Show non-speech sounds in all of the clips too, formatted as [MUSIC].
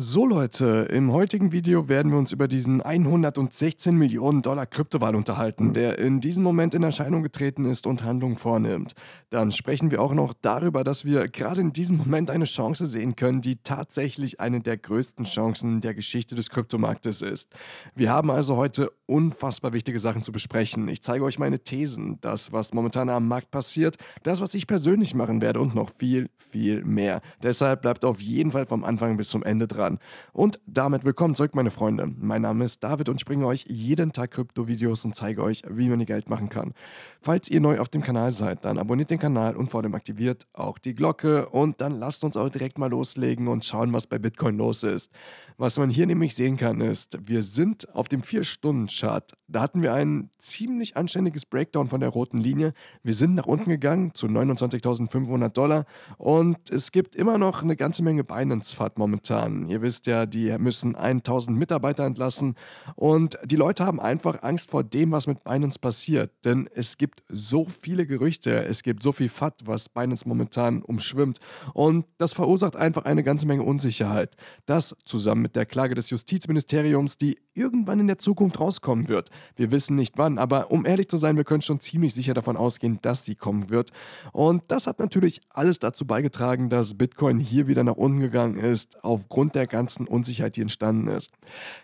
So Leute, im heutigen Video werden wir uns über diesen 116 Millionen Dollar Kryptowahl unterhalten, mhm. der in diesem Moment in Erscheinung getreten ist und Handlung vornimmt. Dann sprechen wir auch noch darüber, dass wir gerade in diesem Moment eine Chance sehen können, die tatsächlich eine der größten Chancen der Geschichte des Kryptomarktes ist. Wir haben also heute unfassbar wichtige Sachen zu besprechen. Ich zeige euch meine Thesen, das, was momentan am Markt passiert, das, was ich persönlich machen werde und noch viel, viel mehr. Deshalb bleibt auf jeden Fall vom Anfang bis zum Ende dran an. Und damit willkommen zurück, meine Freunde. Mein Name ist David und ich bringe euch jeden Tag Krypto-Videos und zeige euch, wie man ihr Geld machen kann. Falls ihr neu auf dem Kanal seid, dann abonniert den Kanal und vor allem aktiviert auch die Glocke und dann lasst uns auch direkt mal loslegen und schauen, was bei Bitcoin los ist. Was man hier nämlich sehen kann, ist, wir sind auf dem 4-Stunden-Chart. Da hatten wir ein ziemlich anständiges Breakdown von der roten Linie. Wir sind nach unten gegangen zu 29.500 Dollar und es gibt immer noch eine ganze Menge Binance-Fahrt momentan. Ihr Ihr wisst ja, die müssen 1000 Mitarbeiter entlassen. Und die Leute haben einfach Angst vor dem, was mit Binance passiert. Denn es gibt so viele Gerüchte, es gibt so viel FAT, was Binance momentan umschwimmt. Und das verursacht einfach eine ganze Menge Unsicherheit. Das zusammen mit der Klage des Justizministeriums, die irgendwann in der Zukunft rauskommen wird. Wir wissen nicht wann, aber um ehrlich zu sein, wir können schon ziemlich sicher davon ausgehen, dass sie kommen wird. Und das hat natürlich alles dazu beigetragen, dass Bitcoin hier wieder nach unten gegangen ist, aufgrund der ganzen Unsicherheit, die entstanden ist.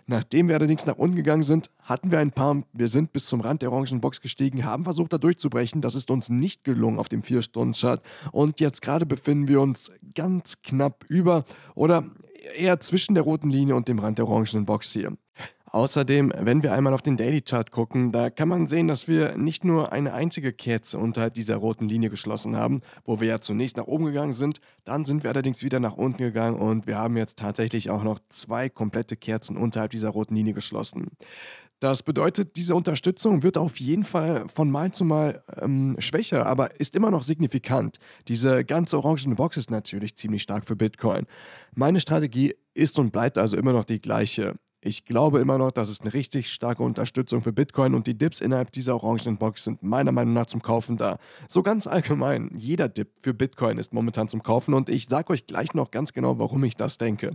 Nachdem wir allerdings nach unten gegangen sind, hatten wir ein paar, wir sind bis zum Rand der orangen Box gestiegen, haben versucht, da durchzubrechen. Das ist uns nicht gelungen auf dem 4-Stunden-Chart. Und jetzt gerade befinden wir uns ganz knapp über oder eher zwischen der roten Linie und dem Rand der orangenen Box hier. Außerdem, wenn wir einmal auf den Daily Chart gucken, da kann man sehen, dass wir nicht nur eine einzige Kerze unterhalb dieser roten Linie geschlossen haben, wo wir ja zunächst nach oben gegangen sind, dann sind wir allerdings wieder nach unten gegangen und wir haben jetzt tatsächlich auch noch zwei komplette Kerzen unterhalb dieser roten Linie geschlossen. Das bedeutet, diese Unterstützung wird auf jeden Fall von Mal zu Mal ähm, schwächer, aber ist immer noch signifikant. Diese ganze orangene Box ist natürlich ziemlich stark für Bitcoin. Meine Strategie ist und bleibt also immer noch die gleiche. Ich glaube immer noch, dass es eine richtig starke Unterstützung für Bitcoin und die Dips innerhalb dieser orangenen Box sind meiner Meinung nach zum Kaufen da. So ganz allgemein, jeder Dip für Bitcoin ist momentan zum Kaufen und ich sage euch gleich noch ganz genau, warum ich das denke.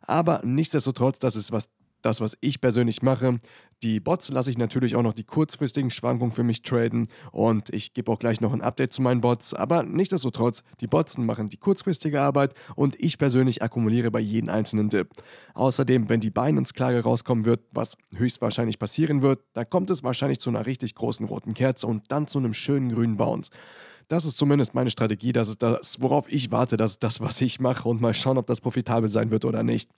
Aber nichtsdestotrotz, das ist was das, was ich persönlich mache die Bots lasse ich natürlich auch noch die kurzfristigen Schwankungen für mich traden und ich gebe auch gleich noch ein Update zu meinen Bots, aber nichtsdestotrotz, die Bots machen die kurzfristige Arbeit und ich persönlich akkumuliere bei jedem einzelnen Dip. Außerdem, wenn die Binance-Klage rauskommen wird, was höchstwahrscheinlich passieren wird, dann kommt es wahrscheinlich zu einer richtig großen roten Kerze und dann zu einem schönen grünen Bounce. Das ist zumindest meine Strategie. Das ist das, worauf ich warte. Das ist das, was ich mache. Und mal schauen, ob das profitabel sein wird oder nicht.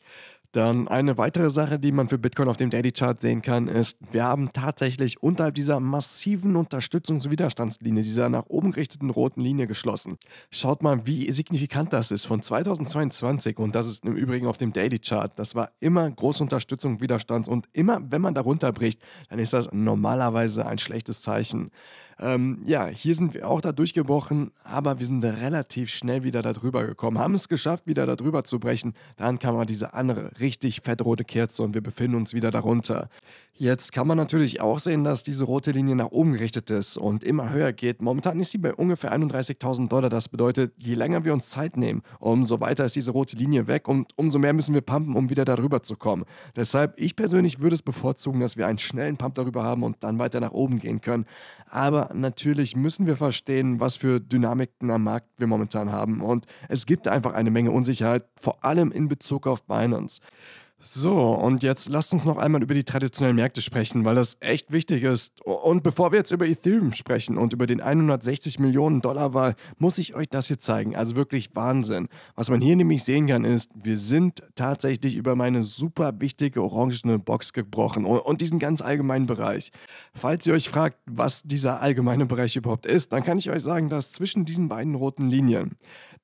Dann eine weitere Sache, die man für Bitcoin auf dem Daily Chart sehen kann, ist, wir haben tatsächlich unterhalb dieser massiven Unterstützungswiderstandslinie, dieser nach oben gerichteten roten Linie geschlossen. Schaut mal, wie signifikant das ist von 2022 und das ist im Übrigen auf dem Daily Chart. Das war immer große Unterstützung Widerstands und immer, wenn man darunter bricht, dann ist das normalerweise ein schlechtes Zeichen. Ähm, ja, hier sind wir auch da durchgebrochen, aber wir sind relativ schnell wieder da drüber gekommen, haben es geschafft, wieder da drüber zu brechen. Dann kam aber diese andere richtig fettrote Kerze und wir befinden uns wieder darunter. Jetzt kann man natürlich auch sehen, dass diese rote Linie nach oben gerichtet ist und immer höher geht. Momentan ist sie bei ungefähr 31.000 Dollar. Das bedeutet, je länger wir uns Zeit nehmen, umso weiter ist diese rote Linie weg und umso mehr müssen wir pumpen, um wieder darüber zu kommen. Deshalb, ich persönlich würde es bevorzugen, dass wir einen schnellen Pump darüber haben und dann weiter nach oben gehen können. Aber natürlich müssen wir verstehen, was für Dynamiken am Markt wir momentan haben. Und es gibt einfach eine Menge Unsicherheit, vor allem in Bezug auf Binance. So, und jetzt lasst uns noch einmal über die traditionellen Märkte sprechen, weil das echt wichtig ist. Und bevor wir jetzt über Ethereum sprechen und über den 160 Millionen Dollar Wahl, muss ich euch das hier zeigen. Also wirklich Wahnsinn. Was man hier nämlich sehen kann, ist, wir sind tatsächlich über meine super wichtige orangene Box gebrochen und diesen ganz allgemeinen Bereich. Falls ihr euch fragt, was dieser allgemeine Bereich überhaupt ist, dann kann ich euch sagen, dass zwischen diesen beiden roten Linien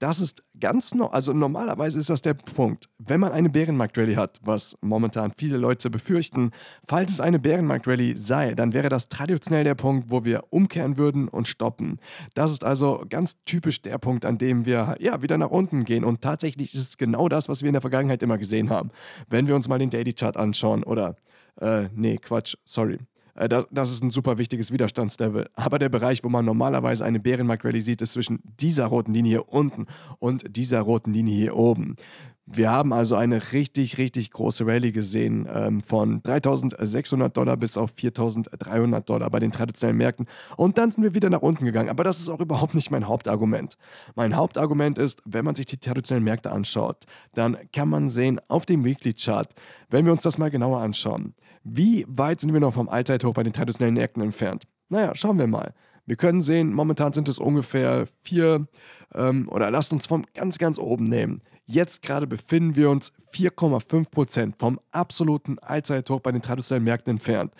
das ist ganz normal. Also normalerweise ist das der Punkt. Wenn man eine Bärenmarkt-Rallye hat, was momentan viele Leute befürchten, falls es eine Bärenmarkt-Rallye sei, dann wäre das traditionell der Punkt, wo wir umkehren würden und stoppen. Das ist also ganz typisch der Punkt, an dem wir ja wieder nach unten gehen. Und tatsächlich ist es genau das, was wir in der Vergangenheit immer gesehen haben. Wenn wir uns mal den Daily Chart anschauen oder äh, nee, Quatsch, sorry. Äh, das, das, ist ein super wichtiges Widerstandslevel. Aber der Bereich, wo man normalerweise eine Bärenmarkt Rally sieht, ist zwischen dieser roten Linie hier unten und dieser roten Linie hier oben. Wir haben also eine richtig, richtig große Rallye gesehen ähm, von 3.600 Dollar bis auf 4.300 Dollar bei den traditionellen Märkten. Und dann sind wir wieder nach unten gegangen. Aber das ist auch überhaupt nicht mein Hauptargument. Mein Hauptargument ist, wenn man sich die traditionellen Märkte anschaut, dann kann man sehen auf dem Weekly Chart, wenn wir uns das mal genauer anschauen, wie weit sind wir noch vom Allzeithoch bei den traditionellen Märkten entfernt? Naja, schauen wir mal. Wir können sehen, momentan sind es ungefähr vier, ähm, oder lasst uns vom ganz, ganz oben nehmen. Jetzt gerade befinden wir uns 4,5% Prozent vom absoluten Allzeithoch bei den traditionellen Märkten entfernt.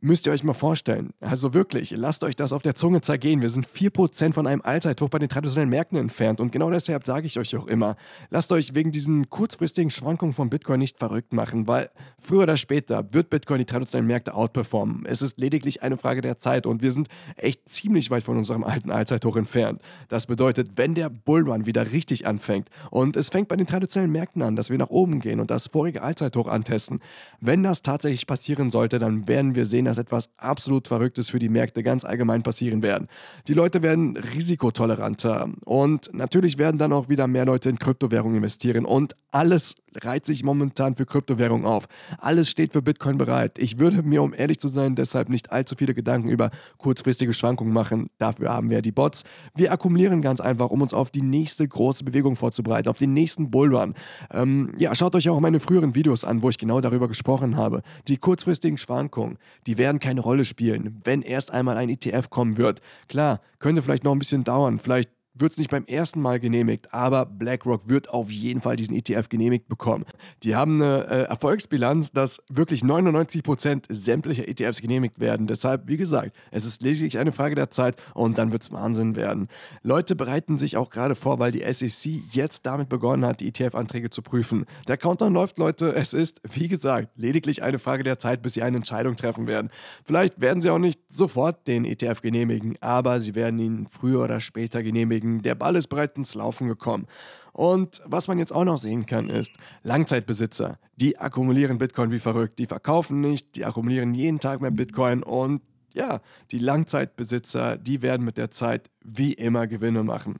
Müsst ihr euch mal vorstellen. Also wirklich, lasst euch das auf der Zunge zergehen. Wir sind 4% von einem Allzeithoch bei den traditionellen Märkten entfernt. Und genau deshalb sage ich euch auch immer, lasst euch wegen diesen kurzfristigen Schwankungen von Bitcoin nicht verrückt machen, weil früher oder später wird Bitcoin die traditionellen Märkte outperformen. Es ist lediglich eine Frage der Zeit und wir sind echt ziemlich weit von unserem alten Allzeithoch entfernt. Das bedeutet, wenn der Bullrun wieder richtig anfängt und es fängt bei den traditionellen Märkten an, dass wir nach oben gehen und das vorige Allzeithoch antesten, wenn das tatsächlich passieren sollte, dann werden wir sehen, dass etwas absolut Verrücktes für die Märkte ganz allgemein passieren werden. Die Leute werden risikotoleranter und natürlich werden dann auch wieder mehr Leute in Kryptowährungen investieren und alles reiht sich momentan für Kryptowährungen auf. Alles steht für Bitcoin bereit. Ich würde mir, um ehrlich zu sein, deshalb nicht allzu viele Gedanken über kurzfristige Schwankungen machen. Dafür haben wir die Bots. Wir akkumulieren ganz einfach, um uns auf die nächste große Bewegung vorzubereiten, auf den nächsten Bullrun. Ähm, ja, schaut euch auch meine früheren Videos an, wo ich genau darüber gesprochen habe. Die kurzfristigen Schwankungen, die die werden keine Rolle spielen, wenn erst einmal ein ETF kommen wird. Klar, könnte vielleicht noch ein bisschen dauern, vielleicht wird es nicht beim ersten Mal genehmigt, aber BlackRock wird auf jeden Fall diesen ETF genehmigt bekommen. Die haben eine äh, Erfolgsbilanz, dass wirklich 99% Prozent sämtlicher ETFs genehmigt werden. Deshalb, wie gesagt, es ist lediglich eine Frage der Zeit und dann wird es Wahnsinn werden. Leute bereiten sich auch gerade vor, weil die SEC jetzt damit begonnen hat, die ETF-Anträge zu prüfen. Der Countdown läuft, Leute. Es ist, wie gesagt, lediglich eine Frage der Zeit, bis sie eine Entscheidung treffen werden. Vielleicht werden sie auch nicht sofort den ETF genehmigen, aber sie werden ihn früher oder später genehmigen bewegen, der Ball ist bereits ins Laufen gekommen. Und was man jetzt auch noch sehen kann, ist Langzeitbesitzer. Die akkumulieren Bitcoin wie verrückt. Die verkaufen nicht, die akkumulieren jeden Tag mehr Bitcoin und ja, die Langzeitbesitzer, die werden mit der Zeit wie immer Gewinne machen.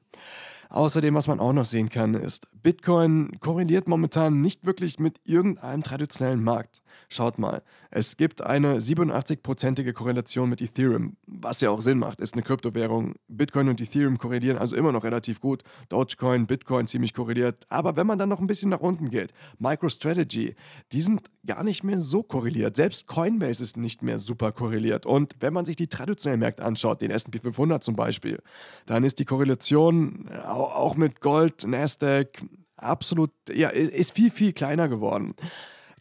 Außerdem, was man auch noch sehen kann, ist, Bitcoin korreliert momentan nicht wirklich mit irgendeinem traditionellen Markt. Schaut mal, es gibt eine 87-prozentige Korrelation mit Ethereum, was ja auch Sinn macht, ist eine Kryptowährung. Bitcoin und Ethereum korrelieren also immer noch relativ gut. Dogecoin, Bitcoin ziemlich korreliert. Aber wenn man dann noch ein bisschen nach unten geht, MicroStrategy, die sind gar nicht mehr so korreliert. Selbst Coinbase ist nicht mehr super korreliert. Und wenn man sich die traditionellen Märkte anschaut, den SP 500 zum Beispiel, dann ist die Korrelation auch mit Gold, Nasdaq absolut, ja, ist viel, viel kleiner geworden.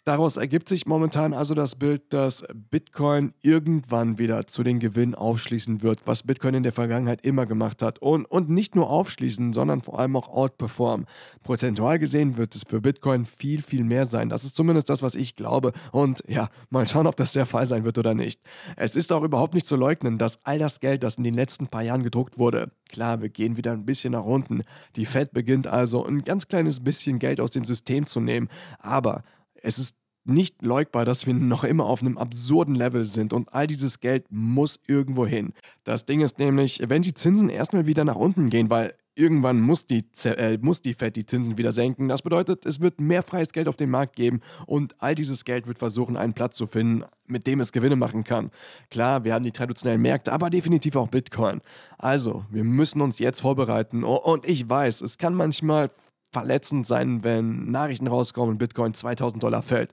Daraus ergibt sich momentan also das Bild, dass Bitcoin irgendwann wieder zu den Gewinnen aufschließen wird, was Bitcoin in der Vergangenheit immer gemacht hat. Und, und nicht nur aufschließen, sondern vor allem auch outperformen. Prozentual gesehen wird es für Bitcoin viel, viel mehr sein. Das ist zumindest das, was ich glaube. Und ja, mal schauen, ob das der Fall sein wird oder nicht. Es ist auch überhaupt nicht zu leugnen, dass all das Geld, das in den letzten paar Jahren gedruckt wurde, klar, wir gehen wieder ein bisschen nach unten. Die Fed beginnt also ein ganz kleines bisschen Geld aus dem System zu nehmen. Aber es ist nicht leugbar, dass wir noch immer auf einem absurden Level sind und all dieses Geld muss irgendwo hin. Das Ding ist nämlich, wenn die Zinsen erstmal wieder nach unten gehen, weil irgendwann muss die, äh, muss die Fed die Zinsen wieder senken. Das bedeutet, es wird mehr freies Geld auf den Markt geben und all dieses Geld wird versuchen, einen Platz zu finden, mit dem es Gewinne machen kann. Klar, wir haben die traditionellen Märkte, aber definitiv auch Bitcoin. Also, wir müssen uns jetzt vorbereiten. Und ich weiß, es kann manchmal verletzend sein, wenn Nachrichten rauskommen und Bitcoin 2000 Dollar fällt.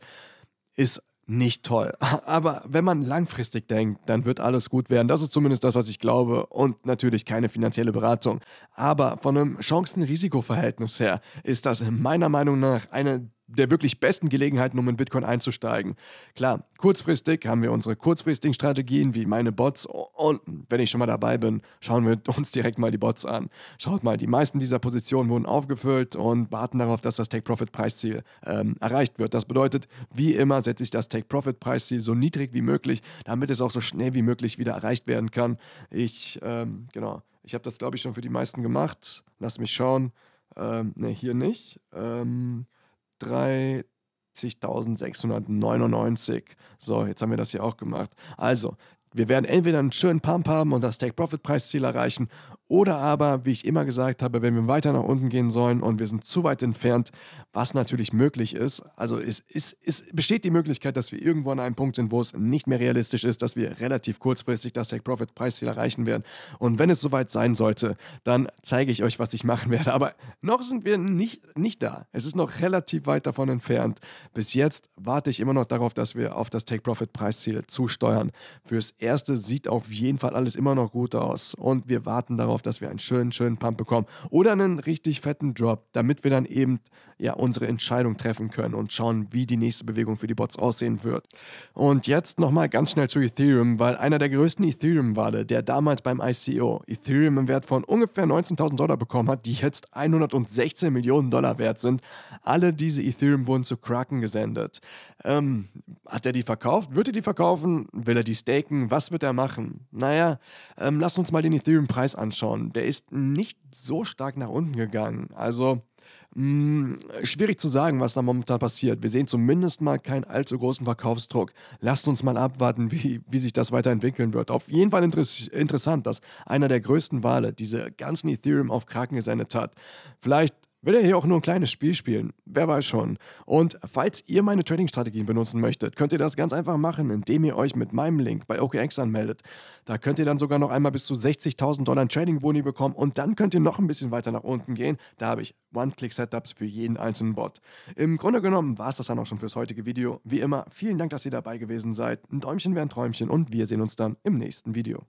Ist nicht toll. [LAUGHS] Aber wenn man langfristig denkt, dann wird alles gut werden. Das ist zumindest das, was ich glaube. Und natürlich keine finanzielle Beratung. Aber von einem Chancen-Risiko-Verhältnis her ist das meiner Meinung nach eine der wirklich besten Gelegenheiten, um in Bitcoin einzusteigen. Klar, kurzfristig haben wir unsere kurzfristigen Strategien wie meine Bots und wenn ich schon mal dabei bin, schauen wir [LAUGHS] uns direkt mal die Bots an. Schaut mal, die meisten dieser Positionen wurden aufgefüllt und warten darauf, dass das Take-Profit-Preisziel ähm, erreicht wird. Das bedeutet, wie immer setze ich das Take-Profit-Preisziel so niedrig wie möglich, damit es auch so schnell wie möglich wieder erreicht werden kann. Ich, ähm, genau, ich habe das glaube ich schon für die meisten gemacht. Lass mich schauen. Ähm, ne, hier nicht. Ähm, 30.699. So, jetzt haben wir das hier auch gemacht. Also, wir werden entweder einen schönen Pump haben und das Take-Profit-Preisziel erreichen oder aber, wie ich immer gesagt habe, wenn wir weiter nach unten gehen sollen und wir sind zu weit entfernt, was natürlich möglich ist. Also es, es, es besteht die Möglichkeit, dass wir irgendwo an einem Punkt sind, wo es nicht mehr realistisch ist, dass wir relativ kurzfristig das Take-Profit-Preisziel erreichen werden. Und wenn es soweit sein sollte, dann zeige ich euch, was ich machen [LAUGHS] werde. Aber noch sind wir nicht, nicht da. Es ist noch relativ weit davon entfernt. Bis jetzt warte ich immer noch darauf, dass wir auf das Take-Profit-Preisziel zusteuern. Fürs Erste sieht auf jeden Fall alles immer noch gut aus. Und wir warten darauf, darauf, dass wir einen schönen, schönen Pump bekommen oder einen richtig fetten Drop, damit wir dann eben ja unsere Entscheidung treffen können und schauen, wie die nächste Bewegung für die Bots aussehen wird. Und jetzt nochmal ganz schnell zu Ethereum, weil einer der größten Ethereum-Wade, der damals beim ICO Ethereum im Wert von ungefähr 19.000 Dollar bekommen hat, die jetzt 116 Millionen Dollar wert sind, alle diese Ethereum wurden zu Kraken gesendet. Ähm, hat er die verkauft? Wird er die verkaufen? Will er die staken? Was wird er machen? Naja, ähm, lasst uns mal den Ethereum-Preis anschauen schon. Der ist nicht so stark nach unten gegangen. Also mh, mm, schwierig zu sagen, was da momentan passiert. Wir sehen zumindest mal keinen allzu großen Verkaufsdruck. Lasst uns mal abwarten, wie, wie sich das weiterentwickeln wird. Auf jeden Fall interess interessant, dass einer der größten Wale diese ganzen Ethereum auf Kraken gesendet hat. Vielleicht will er hier auch nur ein kleines Spiel spielen? Wer weiß schon. Und falls ihr meine Trading-Strategien benutzen möchtet, könnt ihr das ganz einfach machen, indem ihr euch mit meinem Link bei OKX anmeldet. Da könnt ihr dann sogar noch einmal bis zu 60.000 Dollar Trading-Boni bekommen und dann könnt ihr noch ein bisschen weiter nach unten gehen. Da habe ich One-Click-Setups für jeden einzelnen Bot. Im Grunde genommen war es das dann auch schon fürs heutige Video. Wie immer, vielen Dank, dass ihr dabei gewesen seid. Ein Däumchen wäre ein Träumchen und wir sehen uns dann im nächsten Video.